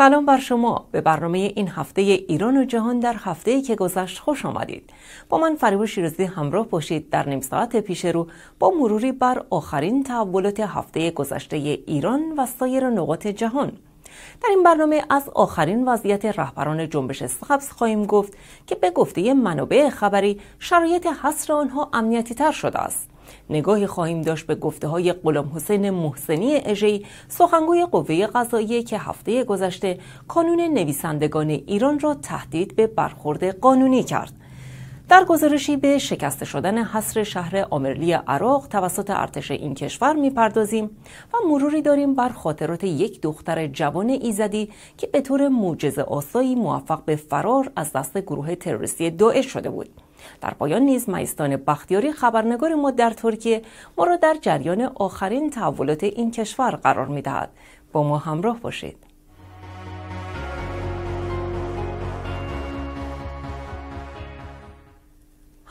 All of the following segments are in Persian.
سلام بر شما به برنامه این هفته ایران و جهان در هفته که گذشت خوش آمدید با من فریبا شیرزی همراه باشید در نیم ساعت پیش رو با مروری بر آخرین تحولات هفته گذشته ایران و سایر نقاط جهان در این برنامه از آخرین وضعیت رهبران جنبش سبز خواهیم گفت که به گفته منابع خبری شرایط حصر آنها امنیتی تر شده است نگاهی خواهیم داشت به گفته های غلام حسین محسنی اژه‌ای سخنگوی قوه قضاییه که هفته گذشته کانون نویسندگان ایران را تهدید به برخورد قانونی کرد در گزارشی به شکست شدن حصر شهر آمرلی عراق توسط ارتش این کشور میپردازیم و مروری داریم بر خاطرات یک دختر جوان ایزدی که به طور معجزه آسایی موفق به فرار از دست گروه تروریستی داعش شده بود در پایان نیز مایستان بختیاری خبرنگار ما در ترکیه ما را در جریان آخرین تحولات این کشور قرار میدهد با ما همراه باشید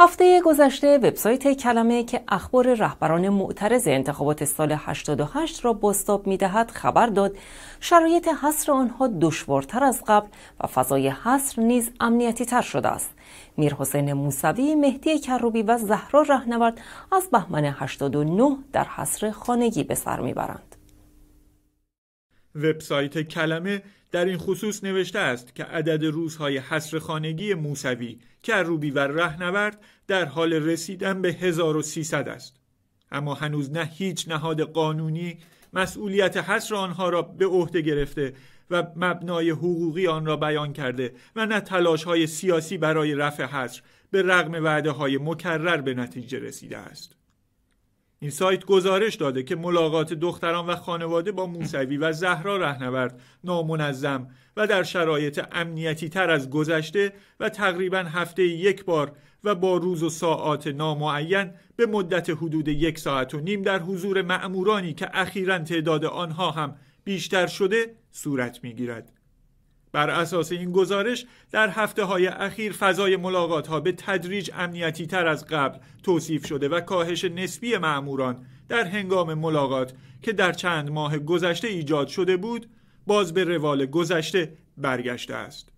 هفته گذشته وبسایت کلمه که اخبار رهبران معترض انتخابات سال 88 را می میدهد خبر داد شرایط حصر آنها دشوارتر از قبل و فضای حصر نیز امنیتی تر شده است میرحسین موسوی، مهدی کروبی و زهرا رهنورد از بهمن 89 در حصر خانگی به سر میبرند. وبسایت کلمه در این خصوص نوشته است که عدد روزهای حصر خانگی موسوی، کروبی و رهنورد در حال رسیدن به 1300 است. اما هنوز نه هیچ نهاد قانونی مسئولیت حصر آنها را به عهده گرفته و مبنای حقوقی آن را بیان کرده و نه تلاش های سیاسی برای رفع حصر به رغم وعده های مکرر به نتیجه رسیده است. این سایت گزارش داده که ملاقات دختران و خانواده با موسوی و زهرا رهنورد نامنظم و در شرایط امنیتی تر از گذشته و تقریبا هفته یک بار و با روز و ساعات نامعین به مدت حدود یک ساعت و نیم در حضور معمورانی که اخیرا تعداد آنها هم بیشتر شده صورت میگیرد بر اساس این گزارش در هفته های اخیر فضای ملاقات ها به تدریج امنیتی تر از قبل توصیف شده و کاهش نسبی معموران در هنگام ملاقات که در چند ماه گذشته ایجاد شده بود باز به روال گذشته برگشته است.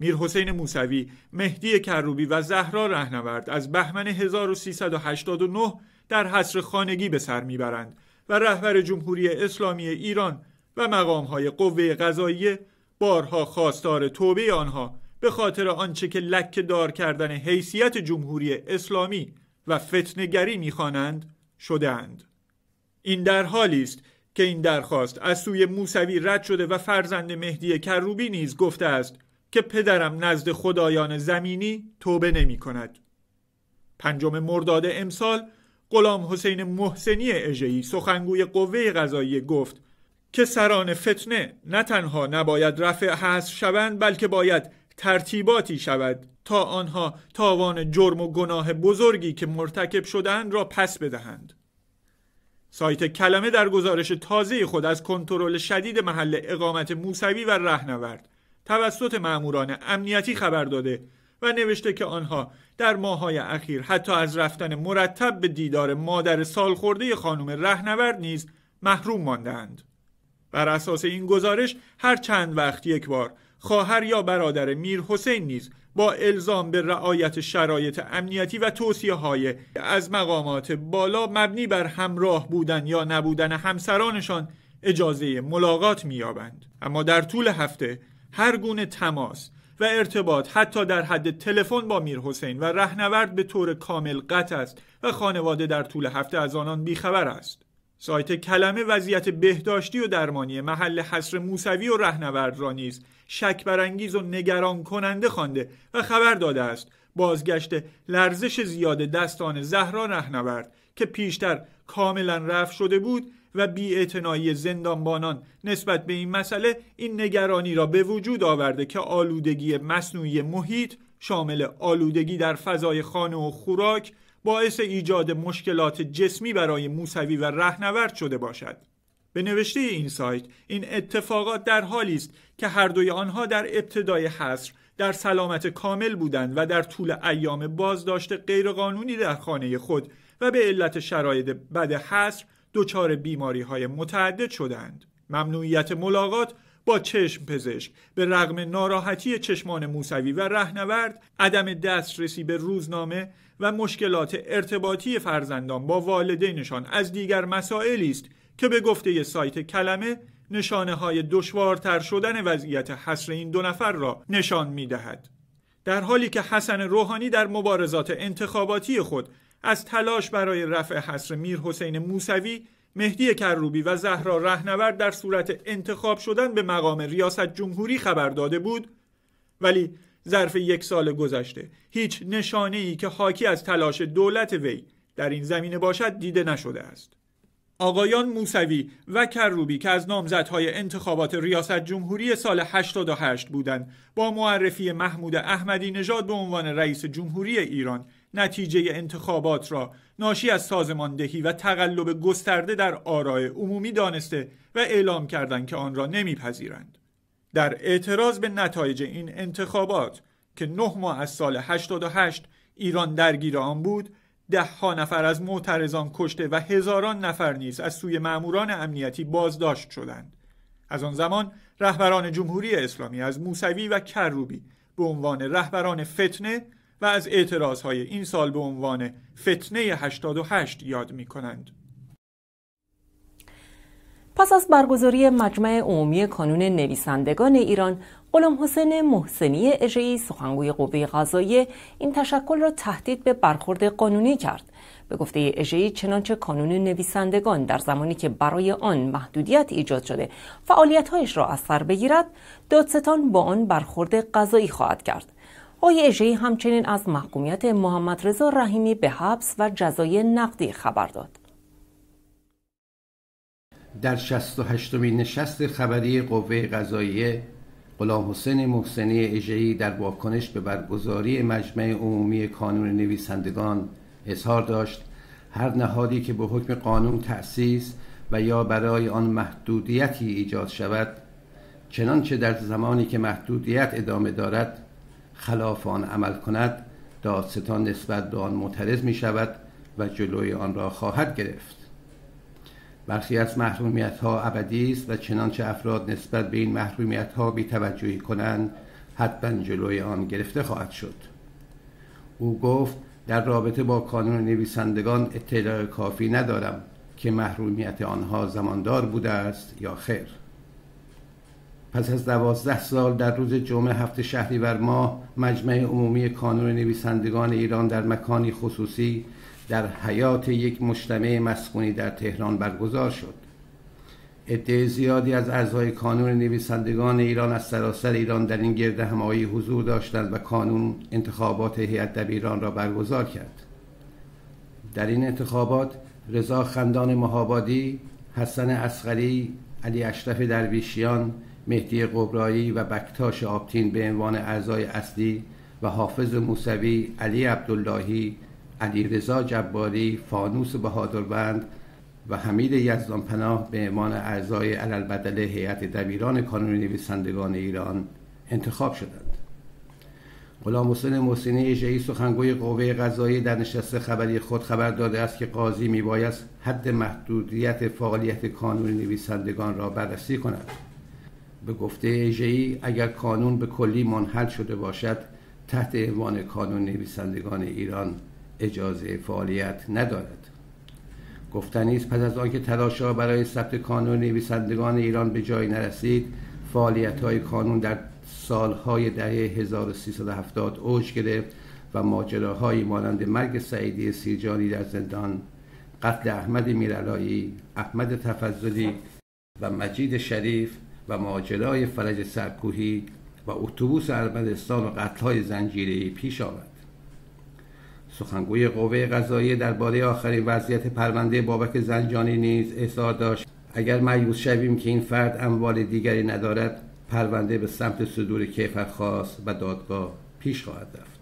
میر حسین موسوی، مهدی کروبی و زهرا رهنورد از بهمن 1389 در حصر خانگی به سر میبرند و رهبر جمهوری اسلامی ایران و مقامهای قوه قضایی بارها خواستار توبه آنها به خاطر آنچه که لک دار کردن حیثیت جمهوری اسلامی و فتنگری میخوانند شدهاند این در حالی است که این درخواست از سوی موسوی رد شده و فرزند مهدی کروبی نیز گفته است که پدرم نزد خدایان زمینی توبه نمی کند. پنجم مرداد امسال غلام حسین محسنی اژهای سخنگوی قوه قضایی گفت که سران فتنه نه تنها نباید رفع حذف شوند بلکه باید ترتیباتی شود تا آنها تاوان جرم و گناه بزرگی که مرتکب شدند را پس بدهند سایت کلمه در گزارش تازه خود از کنترل شدید محل اقامت موسوی و رهنورد توسط ماموران امنیتی خبر داده و نوشته که آنها در ماهای اخیر حتی از رفتن مرتب به دیدار مادر خورده خانم رهنورد نیز محروم ماندند بر اساس این گزارش هر چند وقت یک بار خواهر یا برادر میر حسین نیز با الزام به رعایت شرایط امنیتی و توصیه های از مقامات بالا مبنی بر همراه بودن یا نبودن همسرانشان اجازه ملاقات میابند اما در طول هفته هر گونه تماس و ارتباط حتی در حد تلفن با میر حسین و رهنورد به طور کامل قطع است و خانواده در طول هفته از آنان بیخبر است. سایت کلمه وضعیت بهداشتی و درمانی محل حصر موسوی و رهنورد را نیز شک برانگیز و نگران کننده خوانده و خبر داده است بازگشت لرزش زیاد دستان زهرا رهنورد که پیشتر کاملا رفع شده بود و بیاعتنایی زندانبانان نسبت به این مسئله این نگرانی را به وجود آورده که آلودگی مصنوعی محیط شامل آلودگی در فضای خانه و خوراک باعث ایجاد مشکلات جسمی برای موسوی و رهنورد شده باشد به نوشته این سایت این اتفاقات در حالی است که هر دوی آنها در ابتدای حصر در سلامت کامل بودند و در طول ایام بازداشت غیرقانونی در خانه خود و به علت شرایط بد حصر دچار بیماری های متعدد شدند ممنوعیت ملاقات با چشم پزشک به رغم ناراحتی چشمان موسوی و رهنورد عدم دسترسی به روزنامه و مشکلات ارتباطی فرزندان با والدینشان از دیگر مسائلی است که به گفته سایت کلمه نشانه های دشوارتر شدن وضعیت حصر این دو نفر را نشان می دهد. در حالی که حسن روحانی در مبارزات انتخاباتی خود از تلاش برای رفع حصر میر حسین موسوی مهدی کروبی و زهرا رهنورد در صورت انتخاب شدن به مقام ریاست جمهوری خبر داده بود ولی ظرف یک سال گذشته هیچ نشانه ای که حاکی از تلاش دولت وی در این زمینه باشد دیده نشده است آقایان موسوی و کروبی که از نامزدهای انتخابات ریاست جمهوری سال 88 بودند با معرفی محمود احمدی نژاد به عنوان رئیس جمهوری ایران نتیجه انتخابات را ناشی از سازماندهی و تقلب گسترده در آرای عمومی دانسته و اعلام کردند که آن را نمیپذیرند در اعتراض به نتایج این انتخابات که نه ماه از سال 88 ایران درگیر آن بود ده ها نفر از معترضان کشته و هزاران نفر نیز از سوی ماموران امنیتی بازداشت شدند از آن زمان رهبران جمهوری اسلامی از موسوی و کروبی به عنوان رهبران فتنه و از های این سال به عنوان فتنه 88 یاد می کنند. پس از برگزاری مجمع عمومی کانون نویسندگان ایران غلام حسین محسنی اجهی سخنگوی قوه قضایی این تشکل را تهدید به برخورد قانونی کرد به گفته اجهی چنانچه کانون نویسندگان در زمانی که برای آن محدودیت ایجاد شده فعالیتهایش را از سر بگیرد دادستان با آن برخورد قضایی خواهد کرد آقای همچنین از محکومیت محمد رضا رحیمی به حبس و جزای نقدی خبر داد. در 68 نشست خبری قوه قضاییه غلام حسین محسنی اجهی در واکنش به برگزاری مجمع عمومی کانون نویسندگان اظهار داشت هر نهادی که به حکم قانون تأسیس و یا برای آن محدودیتی ایجاد شود چنانچه در زمانی که محدودیت ادامه دارد خلاف آن عمل کند دادستان نسبت به آن معترض می شود و جلوی آن را خواهد گرفت برخی از محرومیت ها ابدی است و چنانچه افراد نسبت به این محرومیت ها توجهی کنند حتما جلوی آن گرفته خواهد شد او گفت در رابطه با کانون نویسندگان اطلاع کافی ندارم که محرومیت آنها زماندار بوده است یا خیر پس از دوازده سال در روز جمعه هفته شهری بر ماه مجمع عمومی کانون نویسندگان ایران در مکانی خصوصی در حیات یک مجتمع مسکونی در تهران برگزار شد عده زیادی از اعضای کانون نویسندگان ایران از سراسر ایران در این گرد همایی حضور داشتند و کانون انتخابات هیئت دبیران را برگزار کرد در این انتخابات رضا خندان مهابادی حسن اسقری علی اشرف درویشیان مهدی قبرایی و بکتاش آبتین به عنوان اعضای اصلی و حافظ موسوی، علی عبداللهی، علی رضا جباری، فانوس بهادربند و حمید یزدانپناه به عنوان اعضای علالبدل هیئت دبیران کانون نویسندگان ایران انتخاب شدند. غلام حسین محسینی جهی سخنگوی قوه قضایی در نشست خبری خود خبر داده است که قاضی میبایست حد محدودیت فعالیت کانون نویسندگان را بررسی کند. به گفته ای اگر کانون به کلی منحل شده باشد تحت عنوان کانون نویسندگان ایران اجازه فعالیت ندارد گفتنی است پس از آنکه تلاشها برای ثبت کانون نویسندگان ایران به جای نرسید فعالیت های کانون در سالهای دهه 1370 اوج گرفت و ماجراهایی مانند مرگ سعیدی سیرجانی در زندان قتل احمد میرعلایی احمد تفضلی و مجید شریف و ماجرای فرج سرکوهی و اتوبوس ارمنستان و قتلهای زنجیری پیش آمد سخنگوی قوه قضایی درباره آخرین وضعیت پرونده بابک زنجانی نیز اظهار داشت اگر مایوس شویم که این فرد اموال دیگری ندارد پرونده به سمت صدور کیفر خاص و دادگاه پیش خواهد رفت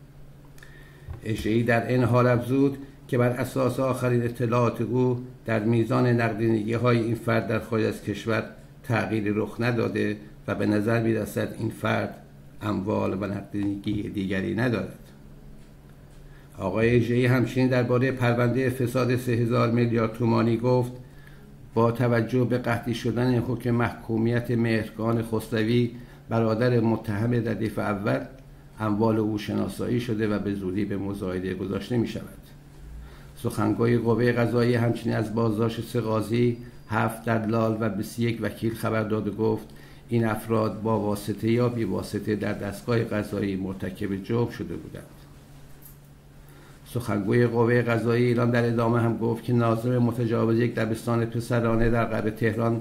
اشعی در این حال افزود که بر اساس آخرین اطلاعات او در میزان نقدینگی های این فرد در خارج از کشور تغییری رخ نداده و به نظر می این فرد اموال و نقدینگی دیگری ندارد آقای جی همچنین درباره پرونده فساد 3000 میلیارد تومانی گفت با توجه به قطعی شدن حکم محکومیت مهرگان خستوی برادر متهم ردیف اول اموال او شناسایی شده و به زودی به مزایده گذاشته می شود سخنگوی قوه قضایی همچنین از بازداشت سه قاضی هفت دلال و 21 وکیل خبر داد و گفت این افراد با واسطه یا بی واسطه در دستگاه قضایی مرتکب جرم شده بودند سخنگوی قوه قضایی ایران در ادامه هم گفت که ناظر متجاوز یک دبستان پسرانه در غرب تهران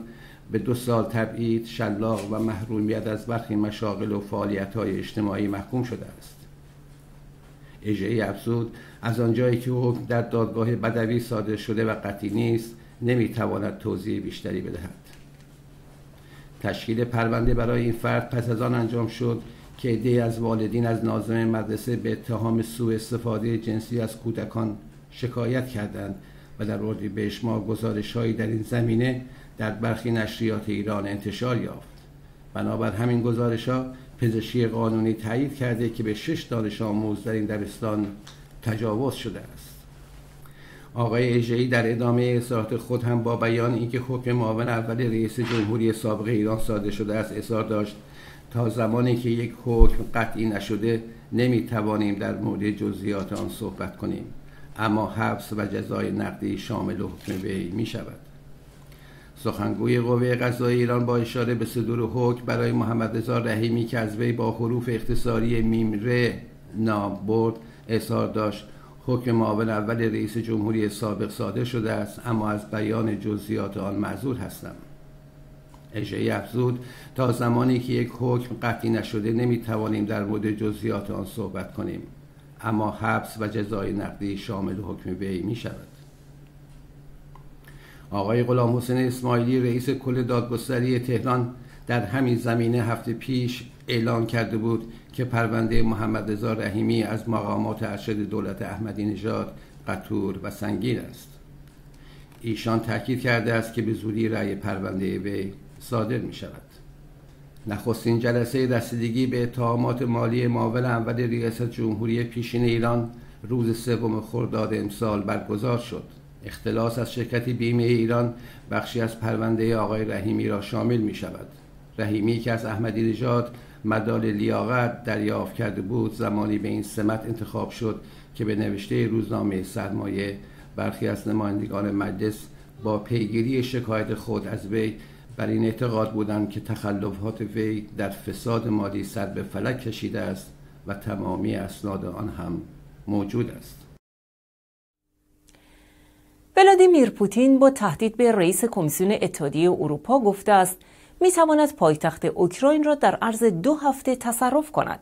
به دو سال تبعید شلاق و محرومیت از برخی مشاغل و فعالیت های اجتماعی محکوم شده است اجعه افزود از آنجایی که حکم در دادگاه بدوی صادر شده و قطعی نیست نمی تواند توضیح بیشتری بدهد تشکیل پرونده برای این فرد پس از آن انجام شد که ایده از والدین از ناظم مدرسه به اتهام سوء استفاده جنسی از کودکان شکایت کردند و در ما گزارش گزارشهایی در این زمینه در برخی نشریات ایران انتشار یافت بنابر همین گزارش ها پزشکی قانونی تایید کرده که به شش دانش آموز در این دبستان تجاوز شده است آقای اژه‌ای در ادامه اظهارات خود هم با بیان اینکه حکم معاون اول رئیس جمهوری سابق ایران صادر شده است اظهار داشت تا زمانی که یک حکم قطعی نشده نمیتوانیم در مورد جزئیات آن صحبت کنیم اما حبس و جزای نقدی شامل حکم وی می شود سخنگوی قوه قضایی ایران با اشاره به صدور حکم برای محمد رضا رحیمی که از وی با حروف اختصاری میمره نام برد اظهار داشت حکم معاون اول رئیس جمهوری سابق صادر شده است اما از بیان جزئیات آن معذور هستم اجرایی افزود تا زمانی که یک حکم قطعی نشده نمیتوانیم در مورد جزئیات آن صحبت کنیم اما حبس و جزای نقدی شامل حکم وی می شود آقای غلام حسین اسماعیلی رئیس کل دادگستری تهران در همین زمینه هفته پیش اعلان کرده بود که پرونده محمد رضا رحیمی از مقامات ارشد دولت احمدی نژاد قطور و سنگین است ایشان تاکید کرده است که به زودی رأی پرونده وی صادر می شود نخستین جلسه رسیدگی به اتهامات مالی معاون اول ریاست جمهوری پیشین ایران روز سوم خرداد امسال برگزار شد اختلاس از شرکت بیمه ایران بخشی از پرونده آقای رحیمی را شامل می شود رحیمی که از احمدی نژاد مدال لیاقت دریافت کرده بود زمانی به این سمت انتخاب شد که به نوشته روزنامه سرمایه برخی از نمایندگان مجلس با پیگیری شکایت خود از وی بر این اعتقاد بودند که تخلفات وی در فساد مالی سر به فلک کشیده است و تمامی اسناد آن هم موجود است ولادیمیر پوتین با تهدید به رئیس کمیسیون اتحادیه اروپا گفته است می تواند پایتخت اوکراین را در عرض دو هفته تصرف کند.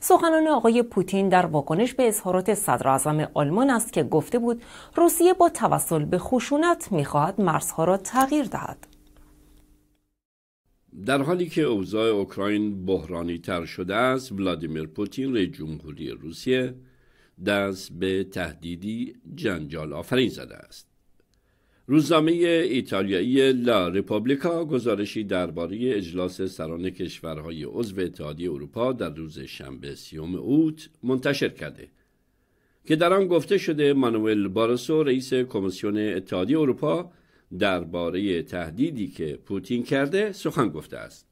سخنان آقای پوتین در واکنش به اظهارات صدر آلمان است که گفته بود روسیه با توسل به خشونت میخواهد مرزها را تغییر دهد. در حالی که اوضاع اوکراین بحرانی تر شده است، ولادیمیر پوتین رئیس جمهوری روسیه دست به تهدیدی جنجال آفرین زده است. روزنامه ایتالیایی لا رپوبلیکا گزارشی درباره اجلاس سران کشورهای عضو اتحادیه اروپا در روز شنبه سیوم اوت منتشر کرده که در آن گفته شده مانوئل باروسو رئیس کمیسیون اتحادیه اروپا درباره تهدیدی که پوتین کرده سخن گفته است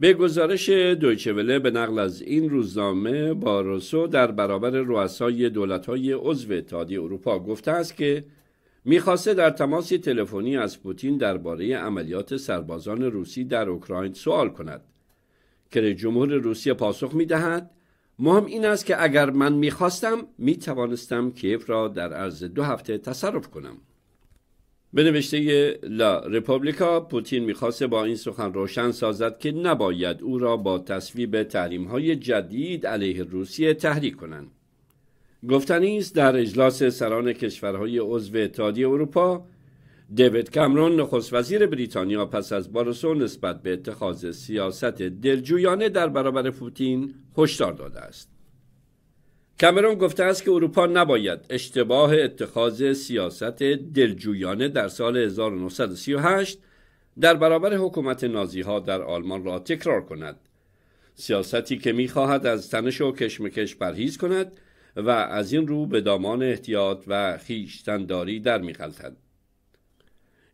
به گزارش دویچوله به نقل از این روزنامه باروسو در برابر رؤسای دولت‌های عضو اتحادیه اروپا گفته است که میخواسته در تماسی تلفنی از پوتین درباره عملیات سربازان روسی در اوکراین سوال کند که جمهور روسیه پاسخ میدهد مهم این است که اگر من میخواستم میتوانستم کیف را در عرض دو هفته تصرف کنم به نوشته لا رپوبلیکا پوتین میخواسته با این سخن روشن سازد که نباید او را با تصویب تحریم های جدید علیه روسیه تحریک کنند گفتنی است در اجلاس سران کشورهای عضو اتحادیه اروپا دیوید کامرون نخست وزیر بریتانیا پس از بارسو نسبت به اتخاذ سیاست دلجویانه در برابر پوتین هشدار داده است کامرون گفته است که اروپا نباید اشتباه اتخاذ سیاست دلجویانه در سال 1938 در برابر حکومت نازیها در آلمان را تکرار کند سیاستی که میخواهد از تنش و کشمکش پرهیز کند و از این رو به دامان احتیاط و خیشتنداری در میخلطد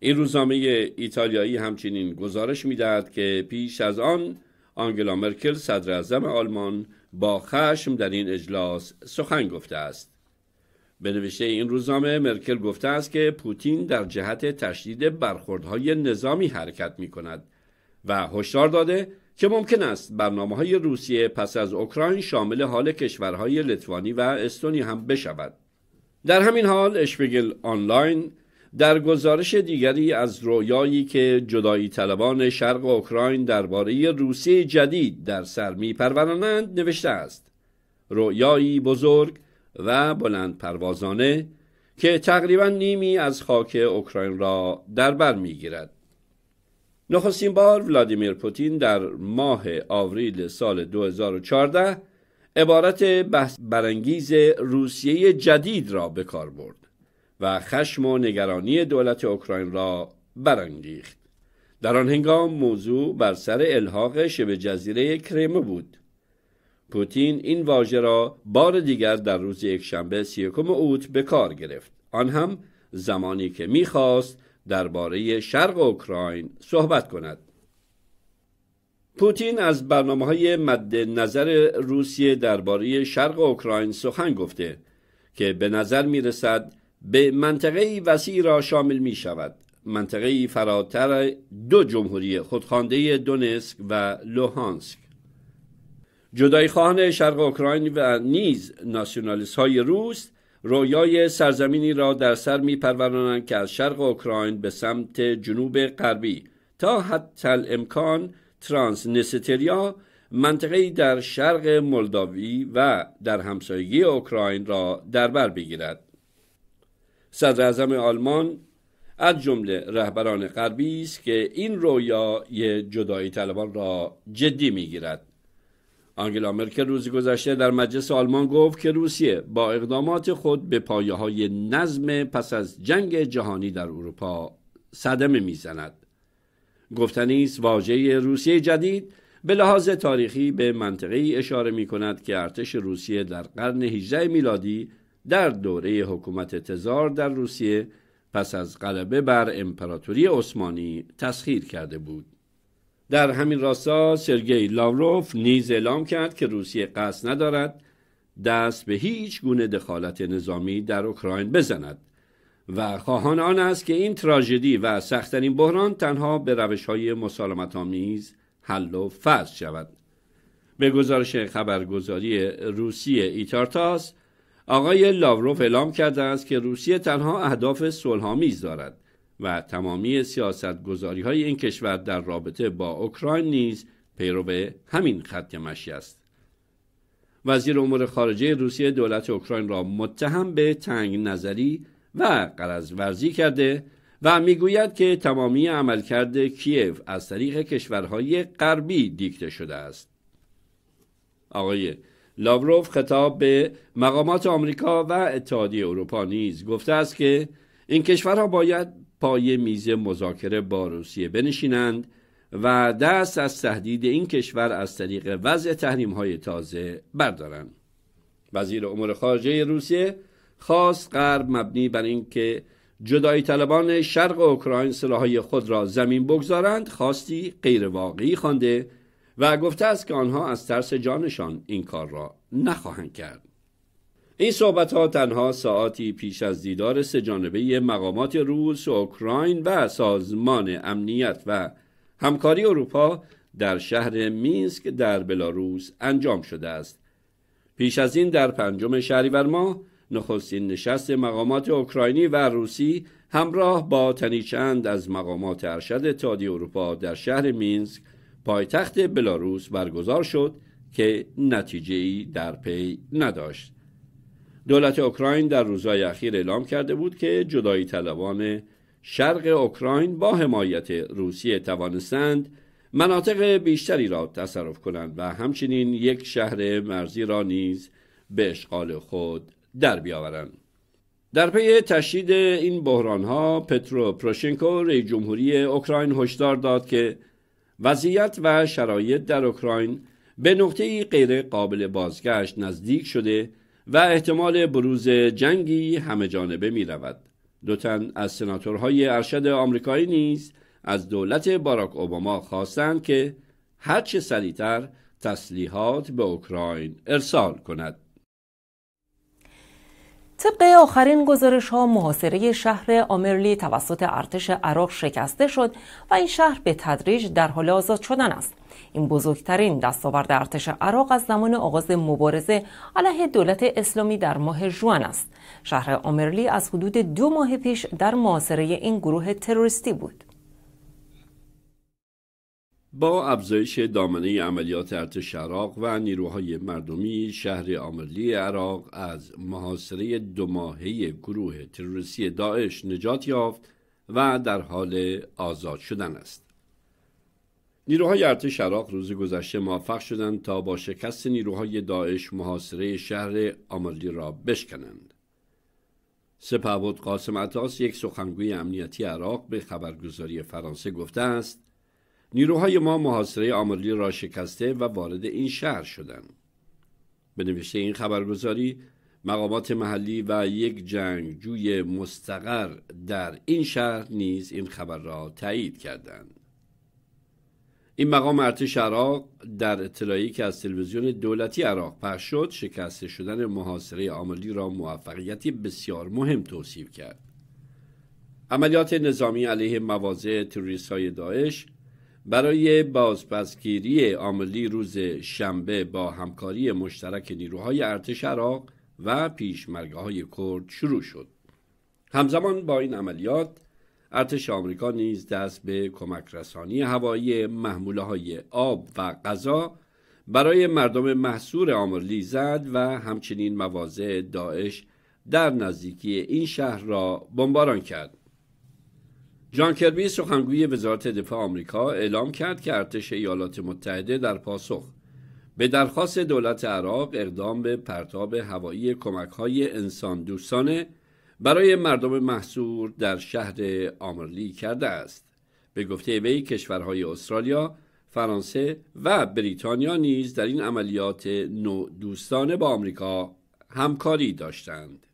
این روزنامه ایتالیایی همچنین گزارش میدهد که پیش از آن آنگلا مرکل صدر اعظم آلمان با خشم در این اجلاس سخن گفته است به نوشته این روزنامه مرکل گفته است که پوتین در جهت تشدید برخوردهای نظامی حرکت می کند و هشدار داده که ممکن است برنامه های روسیه پس از اوکراین شامل حال کشورهای لتوانی و استونی هم بشود. در همین حال اشپگل آنلاین در گزارش دیگری از رویایی که جدایی طلبان شرق اوکراین درباره روسیه جدید در سر پرورانند نوشته است رویایی بزرگ و بلند پروازانه که تقریبا نیمی از خاک اوکراین را در بر میگیرد نخستین بار ولادیمیر پوتین در ماه آوریل سال 2014 عبارت بحث برانگیز روسیه جدید را به کار برد و خشم و نگرانی دولت اوکراین را برانگیخت. در آن هنگام موضوع بر سر الحاق شبه جزیره کریمه بود. پوتین این واژه را بار دیگر در روز یکشنبه 31 اوت به کار گرفت. آن هم زمانی که میخواست درباره شرق اوکراین صحبت کند پوتین از برنامه های مد نظر روسیه درباره شرق اوکراین سخن گفته که به نظر می رسد به منطقه وسیع را شامل می شود منطقه فراتر دو جمهوری خودخوانده دونسک و لوهانسک جدای خواهان شرق اوکراین و نیز ناسیونالیست های روس رویای سرزمینی را در سر میپرورانند که از شرق اوکراین به سمت جنوب غربی تا حتی امکان ترانس نستریا منطقه در شرق مولداوی و در همسایگی اوکراین را در بر بگیرد صدر آلمان از جمله رهبران غربی است که این رویای جدایی طلبان را جدی میگیرد آنگلا مرکل روز گذشته در مجلس آلمان گفت که روسیه با اقدامات خود به پایه های نظم پس از جنگ جهانی در اروپا صدمه میزند گفتنی است واژه روسیه جدید به لحاظ تاریخی به منطقه ای اشاره می کند که ارتش روسیه در قرن 18 میلادی در دوره حکومت تزار در روسیه پس از غلبه بر امپراتوری عثمانی تسخیر کرده بود در همین راستا سرگئی لاوروف نیز اعلام کرد که روسیه قصد ندارد دست به هیچ گونه دخالت نظامی در اوکراین بزند و خواهان آن است که این تراژدی و سختترین بحران تنها به روش های مسالمت آمیز حل و فصل شود به گزارش خبرگزاری روسیه ایتارتاس آقای لاوروف اعلام کرده است که روسیه تنها اهداف صلحآمیز دارد و تمامی سیاست گذاری های این کشور در رابطه با اوکراین نیز پیرو همین خط مشی است وزیر امور خارجه روسیه دولت اوکراین را متهم به تنگ نظری و قرض ورزی کرده و میگوید که تمامی عملکرد کیف از طریق کشورهای غربی دیکته شده است آقای لاوروف خطاب به مقامات آمریکا و اتحادیه اروپا نیز گفته است که این کشورها باید پای میز مذاکره با روسیه بنشینند و دست از تهدید این کشور از طریق وضع تحریم های تازه بردارند وزیر امور خارجه روسیه خواست غرب مبنی بر اینکه جدای طلبان شرق اوکراین سلاحهای خود را زمین بگذارند خواستی غیرواقعی خوانده و گفته است که آنها از ترس جانشان این کار را نخواهند کرد این صحبت ها تنها ساعتی پیش از دیدار جانبه مقامات روس، اوکراین و سازمان امنیت و همکاری اروپا در شهر مینسک در بلاروس انجام شده است. پیش از این در پنجم شهریور ماه نخستین نشست مقامات اوکراینی و روسی همراه با تنی چند از مقامات ارشد تادی اروپا در شهر مینسک پایتخت بلاروس برگزار شد که نتیجه در پی نداشت. دولت اوکراین در روزهای اخیر اعلام کرده بود که جدایی طلبان شرق اوکراین با حمایت روسیه توانستند مناطق بیشتری را تصرف کنند و همچنین یک شهر مرزی را نیز به اشغال خود در بیاورند. در پی تشدید این بحران ها پترو پروشنکو رئیس جمهوری اوکراین هشدار داد که وضعیت و شرایط در اوکراین به نقطه‌ای غیر قابل بازگشت نزدیک شده و احتمال بروز جنگی همه جانبه می رود. دو تن از سناتورهای ارشد آمریکایی نیز از دولت باراک اوباما خواستند که هرچه سریعتر تسلیحات به اوکراین ارسال کند. طبق آخرین گزارش ها محاصره شهر آمرلی توسط ارتش عراق شکسته شد و این شهر به تدریج در حال آزاد شدن است این بزرگترین دستاورد ارتش عراق از زمان آغاز مبارزه علیه دولت اسلامی در ماه جوان است شهر آمرلی از حدود دو ماه پیش در محاصره این گروه تروریستی بود با افزایش دامنه عملیات ارتش عراق و نیروهای مردمی شهر آمرلی عراق از محاصره دو ماهه گروه تروریستی داعش نجات یافت و در حال آزاد شدن است نیروهای ارتش عراق روز گذشته موفق شدند تا با شکست نیروهای داعش محاصره شهر آمرلی را بشکنند سپهبد قاسم عطاس یک سخنگوی امنیتی عراق به خبرگزاری فرانسه گفته است نیروهای ما محاصره آمرلی را شکسته و وارد این شهر شدند به نوشته این خبرگزاری مقامات محلی و یک جنگجوی مستقر در این شهر نیز این خبر را تایید کردند این مقام ارتش عراق در اطلاعی که از تلویزیون دولتی عراق پخش شد شکسته شدن محاصره عاملی را موفقیتی بسیار مهم توصیف کرد عملیات نظامی علیه مواضع تروریست های داعش برای بازپسگیری عاملی روز شنبه با همکاری مشترک نیروهای ارتش عراق و پیشمرگه های کرد شروع شد همزمان با این عملیات ارتش آمریکا نیز دست به کمک رسانی هوایی محموله های آب و غذا برای مردم محصور آمرلی زد و همچنین مواضع داعش در نزدیکی این شهر را بمباران کرد جان کربی سخنگوی وزارت دفاع آمریکا اعلام کرد که ارتش ایالات متحده در پاسخ به درخواست دولت عراق اقدام به پرتاب هوایی کمک های انسان دوستانه برای مردم محصور در شهر آمرلی کرده است. به گفته وی کشورهای استرالیا، فرانسه و بریتانیا نیز در این عملیات نو دوستانه با آمریکا همکاری داشتند.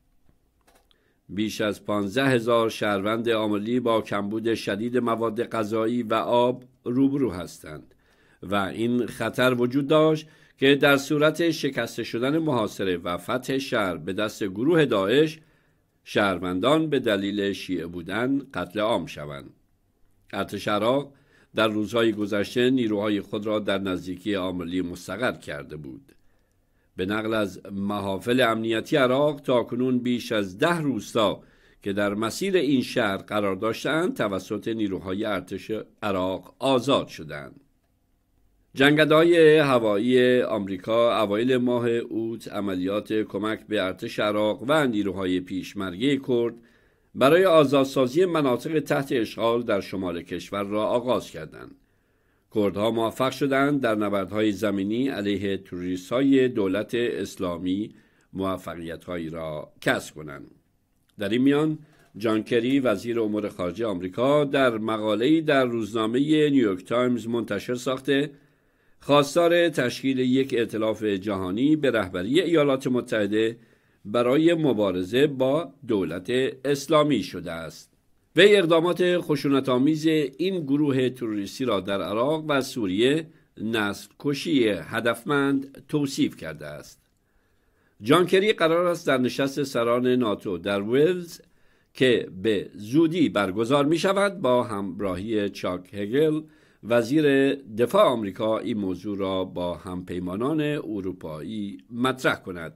بیش از پانزه هزار شهروند عاملی با کمبود شدید مواد غذایی و آب روبرو هستند و این خطر وجود داشت که در صورت شکست شدن محاصره و فتح شهر به دست گروه داعش شهروندان به دلیل شیعه بودن قتل عام شوند ارتش عراق در روزهای گذشته نیروهای خود را در نزدیکی آملی مستقر کرده بود به نقل از محافل امنیتی عراق تا کنون بیش از ده روستا که در مسیر این شهر قرار داشتند توسط نیروهای ارتش عراق آزاد شدند. جنگدهای هوایی آمریکا اوایل ماه اوت عملیات کمک به ارتش عراق و نیروهای پیشمرگه کرد برای آزادسازی مناطق تحت اشغال در شمال کشور را آغاز کردند. کردها موفق شدند در نبردهای زمینی علیه توریس های دولت اسلامی موفقیت را کسب کنند در این میان جان کری وزیر امور خارجه آمریکا در مقاله‌ای در روزنامه نیویورک تایمز منتشر ساخته خواستار تشکیل یک ائتلاف جهانی به رهبری ایالات متحده برای مبارزه با دولت اسلامی شده است وی اقدامات آمیز این گروه تروریستی را در عراق و سوریه نسل کشی هدفمند توصیف کرده است جانکری قرار است در نشست سران ناتو در ویلز که به زودی برگزار می شود با همراهی چاک هگل وزیر دفاع آمریکا این موضوع را با همپیمانان اروپایی مطرح کند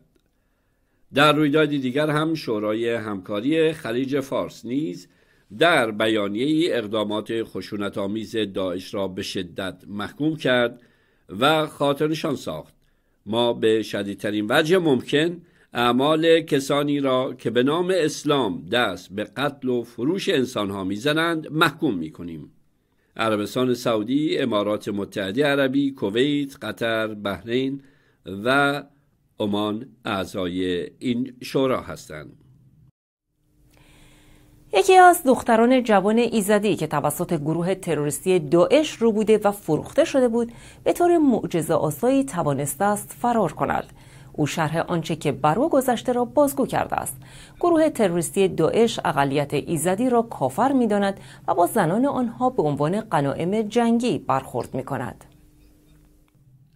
در رویدادی دیگر هم شورای همکاری خلیج فارس نیز در بیانیه اقدامات خشونت آمیز داعش را به شدت محکوم کرد و خاطرنشان ساخت ما به شدیدترین وجه ممکن اعمال کسانی را که به نام اسلام دست به قتل و فروش انسانها میزنند محکوم میکنیم عربستان سعودی، امارات متحده عربی، کویت، قطر، بحرین و عمان اعضای این شورا هستند. یکی از دختران جوان ایزدی که توسط گروه تروریستی داعش رو بوده و فروخته شده بود به طور معجزه آسایی توانسته است فرار کند او شرح آنچه که برو گذشته را بازگو کرده است گروه تروریستی داعش اقلیت ایزدی را کافر داند و با زنان آنها به عنوان قنائم جنگی برخورد می کند.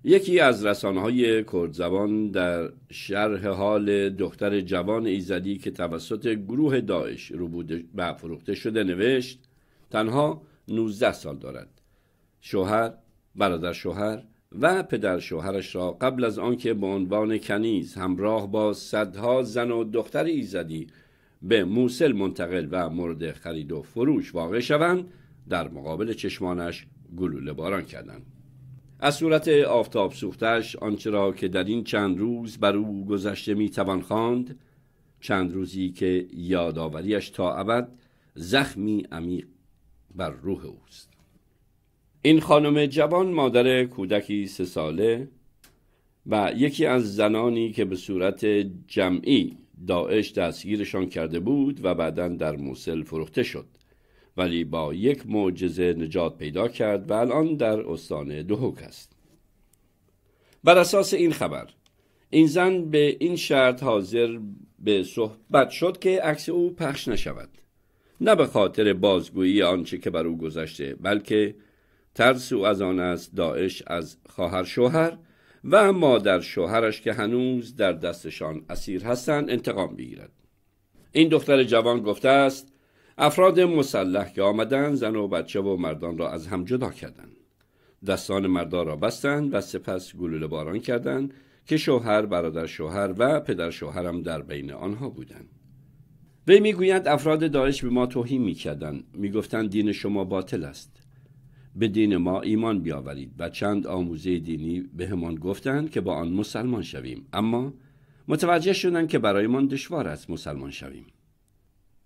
یکی از رسانه های کردزبان در شرح حال دختر جوان ایزدی که توسط گروه داعش بوده و فروخته شده نوشت تنها 19 سال دارد شوهر برادر شوهر و پدر شوهرش را قبل از آنکه به عنوان کنیز همراه با صدها زن و دختر ایزدی به موسل منتقل و مورد خرید و فروش واقع شوند در مقابل چشمانش گلوله باران کردند از صورت آفتاب سوختش آنچه را که در این چند روز بر او گذشته میتوان خواند چند روزی که یادآوریش تا ابد زخمی عمیق بر روح اوست این خانم جوان مادر کودکی سه ساله و یکی از زنانی که به صورت جمعی داعش دستگیرشان کرده بود و بعدا در موسل فروخته شد ولی با یک معجزه نجات پیدا کرد و الان در استان دهوک است بر اساس این خبر این زن به این شرط حاضر به صحبت شد که عکس او پخش نشود نه به خاطر بازگویی آنچه که بر او گذشته بلکه ترس او از آن است داعش از خواهر شوهر و مادر شوهرش که هنوز در دستشان اسیر هستند انتقام بگیرد این دختر جوان گفته است افراد مسلح که آمدند زن و بچه و مردان را از هم جدا کردند دستان مردان را بستند و سپس گلوله باران کردند که شوهر برادر شوهر و پدر شوهرم در بین آنها بودند وی میگویند افراد داعش به ما توهین میکردند میگفتند دین شما باطل است به دین ما ایمان بیاورید و چند آموزه دینی بهمان گفتند که با آن مسلمان شویم اما متوجه شدند که برایمان دشوار است مسلمان شویم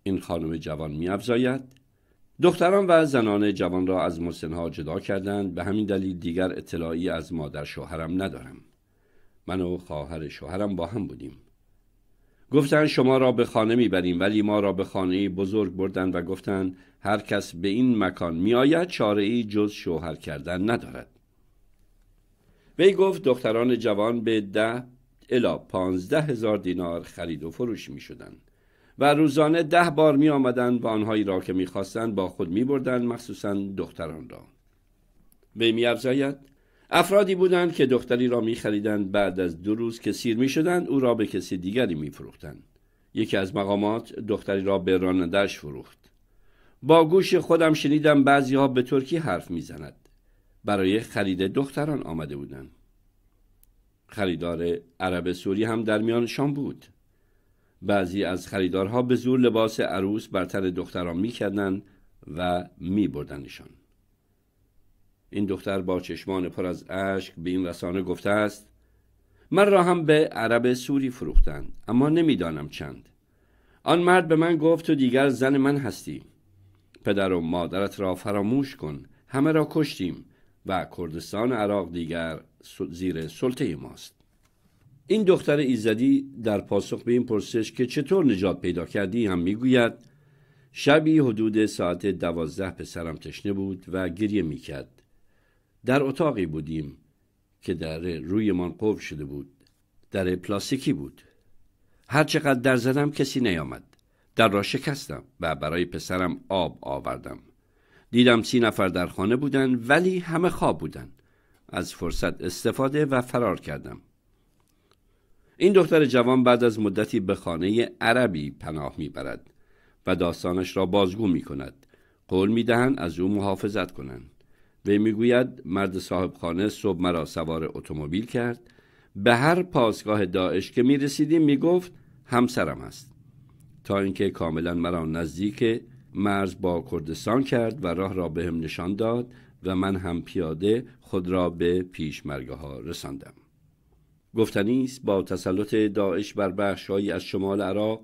این خانم جوان می میافزاید دختران و زنان جوان را از مسنها جدا کردند به همین دلیل دیگر اطلاعی از مادر شوهرم ندارم من و خواهر شوهرم با هم بودیم گفتند شما را به خانه میبریم ولی ما را به خانه بزرگ بردن و گفتند هر کس به این مکان میآید چاره ای جز شوهر کردن ندارد وی گفت دختران جوان به ده الا پانزده هزار دینار خرید و فروش می شدند و روزانه ده بار می آمدن و آنهایی را که میخواستند با خود می بردن مخصوصا دختران را وی می افرادی بودند که دختری را می بعد از دو روز که سیر می شدن او را به کسی دیگری می یکی از مقامات دختری را به رانندش فروخت با گوش خودم شنیدم بعضی ها به ترکی حرف میزند برای خرید دختران آمده بودند خریدار عرب سوری هم در میانشان بود بعضی از خریدارها به زور لباس عروس بر تن دختران میکردند و میبردنشان این دختر با چشمان پر از اشک به این رسانه گفته است من را هم به عرب سوری فروختند اما نمیدانم چند آن مرد به من گفت تو دیگر زن من هستی پدر و مادرت را فراموش کن همه را کشتیم و کردستان عراق دیگر زیر سلطه ماست این دختر ایزدی در پاسخ به این پرسش که چطور نجات پیدا کردی هم میگوید شبی حدود ساعت دوازده پسرم تشنه بود و گریه میکرد در اتاقی بودیم که در رویمان قفل شده بود در پلاستیکی بود هرچقدر در زدم کسی نیامد در را شکستم و برای پسرم آب آوردم دیدم سی نفر در خانه بودند ولی همه خواب بودند از فرصت استفاده و فرار کردم این دختر جوان بعد از مدتی به خانه عربی پناه میبرد و داستانش را بازگو می کند. قول می دهند از او محافظت کنند. وی میگوید مرد صاحب خانه صبح مرا سوار اتومبیل کرد به هر پاسگاه داعش که می رسیدیم می گفت همسرم است تا اینکه کاملا مرا نزدیک مرز با کردستان کرد و راه را به هم نشان داد و من هم پیاده خود را به پیش ها رساندم گفتنی است با تسلط داعش بر بخشهایی از شمال عراق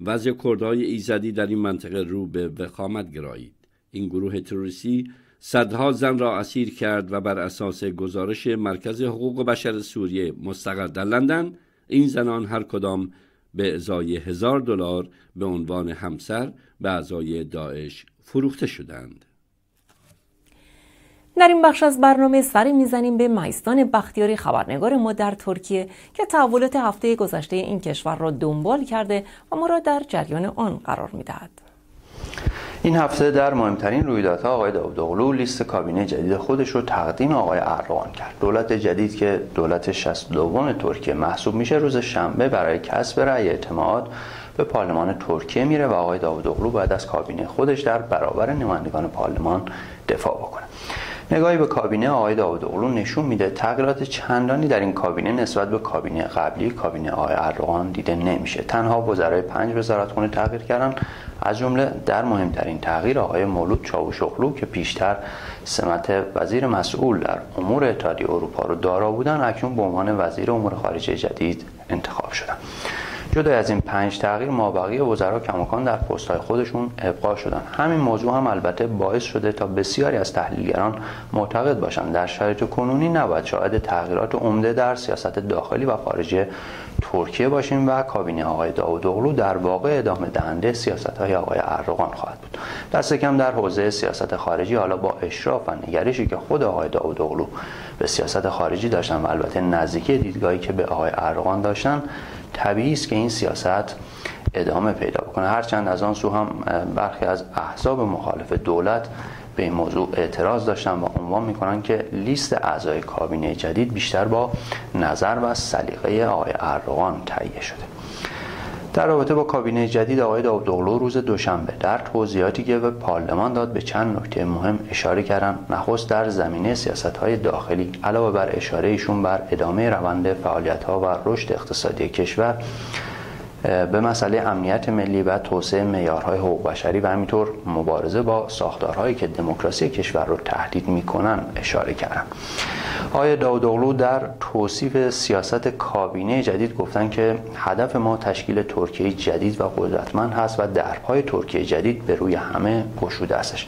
وضع کردهای ایزدی در این منطقه رو به وخامت گرایید این گروه تروریستی صدها زن را اسیر کرد و بر اساس گزارش مرکز حقوق بشر سوریه مستقر در لندن این زنان هر کدام به ازای هزار دلار به عنوان همسر به اعضای داعش فروخته شدند در این بخش از برنامه سری میزنیم به مایستان بختیاری خبرنگار ما در ترکیه که تحولات هفته گذشته این کشور را دنبال کرده و ما را در جریان آن قرار میدهد این هفته در مهمترین رویدادها آقای داودوغلو لیست کابینه جدید خودش رو تقدیم آقای اردوغان کرد. دولت جدید که دولت 62 ترکیه محسوب میشه روز شنبه برای کسب رأی اعتماد به پارلمان ترکیه میره و آقای داودوغلو بعد از کابینه خودش در برابر نمایندگان پارلمان دفاع بکنه. نگاهی به کابینه آقای اولو نشون میده تغییرات چندانی در این کابینه نسبت به کابینه قبلی کابینه آقای اردوغان دیده نمیشه تنها وزرای پنج وزارتخونه تغییر کردن از جمله در مهمترین تغییر آقای مولود چاوشوغلو که پیشتر سمت وزیر مسئول در امور اتحادیه اروپا رو دارا بودن اکنون به عنوان وزیر امور خارجه جدید انتخاب شدن جدا از این پنج تغییر مابقی وزرا کماکان در پستهای خودشون ابقا شدن همین موضوع هم البته باعث شده تا بسیاری از تحلیلگران معتقد باشند در شرایط کنونی نباید شاهد تغییرات عمده در سیاست داخلی و خارجی ترکیه باشیم و کابینه آقای اوغلو در واقع ادامه دهنده سیاست های آقای اردوغان خواهد بود دست کم در حوزه سیاست خارجی حالا با اشراف و نگرشی که خود آقای اوغلو به سیاست خارجی داشتن و البته نزدیکی دیدگاهی که به آقای اردوغان داشتن طبیعی است که این سیاست ادامه پیدا بکنه هرچند از آن سو هم برخی از احزاب مخالف دولت به این موضوع اعتراض داشتن و عنوان میکنن که لیست اعضای کابینه جدید بیشتر با نظر و سلیقه آقای اردوغان تهیه شده در رابطه با کابینه جدید آقای اوغلو روز دوشنبه در توضیحاتی که به پارلمان داد به چند نکته مهم اشاره کردند نخست در زمینه سیاست های داخلی علاوه بر اشاره ایشون بر ادامه روند فعالیت ها و رشد اقتصادی کشور به مسئله امنیت ملی و توسعه معیارهای حقوق بشری و همینطور مبارزه با ساختارهایی که دموکراسی کشور رو تهدید میکنن اشاره کردم آقای داودوغلو در توصیف سیاست کابینه جدید گفتن که هدف ما تشکیل ترکیه جدید و قدرتمند هست و درپای ترکیه جدید به روی همه گشوده استش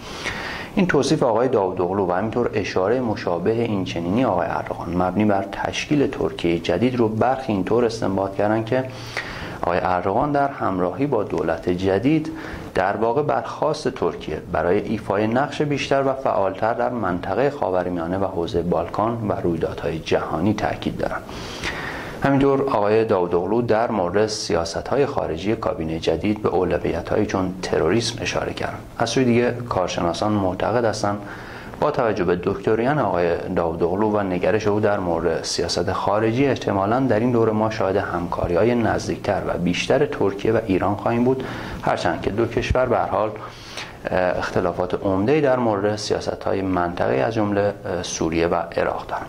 این توصیف آقای داودوغلو و همینطور اشاره مشابه این چنینی آقای اردوغان مبنی بر تشکیل ترکیه جدید رو برخی اینطور استنباط کردن که آقای اردوغان در همراهی با دولت جدید در واقع برخواست ترکیه برای ایفای نقش بیشتر و فعالتر در منطقه خاورمیانه و حوزه بالکان و رویدادهای جهانی تاکید دارند همینطور آقای داودوغلو در مورد سیاست های خارجی کابینه جدید به اولویت چون تروریسم اشاره کردند. از سوی دیگه کارشناسان معتقد هستند با توجه به دکتریان آقای اغلو و نگرش او در مورد سیاست خارجی احتمالا در این دوره ما شاهد همکاری های نزدیکتر و بیشتر ترکیه و ایران خواهیم بود هرچند که دو کشور به حال اختلافات عمده در مورد سیاست های منطقه از جمله سوریه و عراق دارند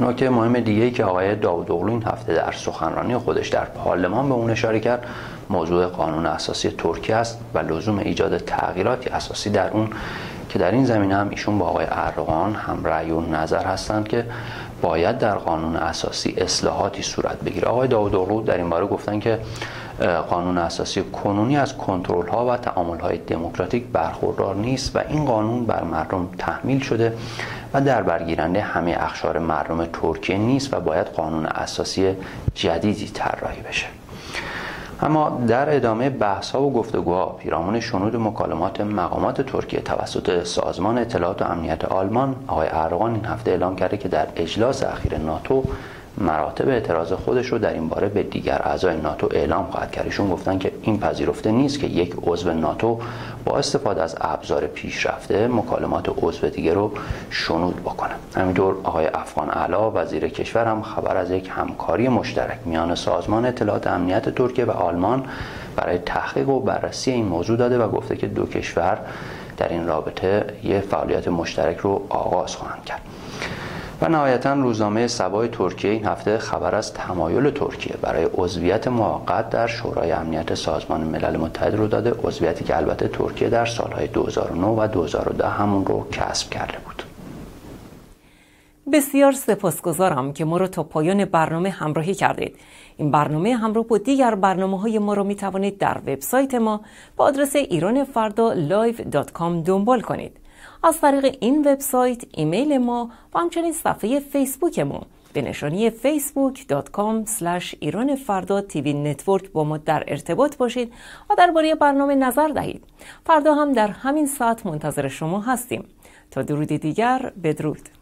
نکته مهم دیگه که آقای داودوغلو این هفته در سخنرانی خودش در پارلمان به اون اشاره کرد موضوع قانون اساسی ترکیه است و لزوم ایجاد تغییراتی اساسی در اون که در این زمینه هم ایشون با آقای ارغان هم رأی و نظر هستند که باید در قانون اساسی اصلاحاتی صورت بگیره آقای داوود در این باره گفتن که قانون اساسی کنونی از کنترل ها و تعامل های دموکراتیک برخوردار نیست و این قانون بر مردم تحمیل شده و در برگیرنده همه اخشار مردم ترکیه نیست و باید قانون اساسی جدیدی طراحی بشه اما در ادامه بحث ها و گفتگوها پیرامون شنود مکالمات مقامات ترکیه توسط سازمان اطلاعات و امنیت آلمان آقای اردوغان این هفته اعلام کرده که در اجلاس اخیر ناتو مراتب اعتراض خودش رو در این باره به دیگر اعضای ناتو اعلام خواهد کرد ایشون گفتن که این پذیرفته نیست که یک عضو ناتو با استفاده از ابزار پیشرفته مکالمات عضو دیگه رو شنود بکنه همینطور آقای افغان علا وزیر کشور هم خبر از یک همکاری مشترک میان سازمان اطلاعات امنیت ترکیه و آلمان برای تحقیق و بررسی این موضوع داده و گفته که دو کشور در این رابطه یه فعالیت مشترک رو آغاز خواهند کرد و نهایتا روزنامه سبای ترکیه این هفته خبر از تمایل ترکیه برای عضویت موقت در شورای امنیت سازمان ملل متحد رو داده عضویتی که البته ترکیه در سالهای 2009 و 2010 همون رو کسب کرده بود بسیار سپاسگزارم که ما را تا پایان برنامه همراهی کردید. این برنامه همراه با دیگر برنامه های ما رو می توانید در وبسایت ما با آدرس ایران فردا دنبال کنید. از طریق این وبسایت، ایمیل ما و همچنین صفحه ما به نشانی facebook.com ایران فردا تیوی نتورک با ما در ارتباط باشید و درباره برنامه نظر دهید فردا هم در همین ساعت منتظر شما هستیم تا درود دیگر بدرود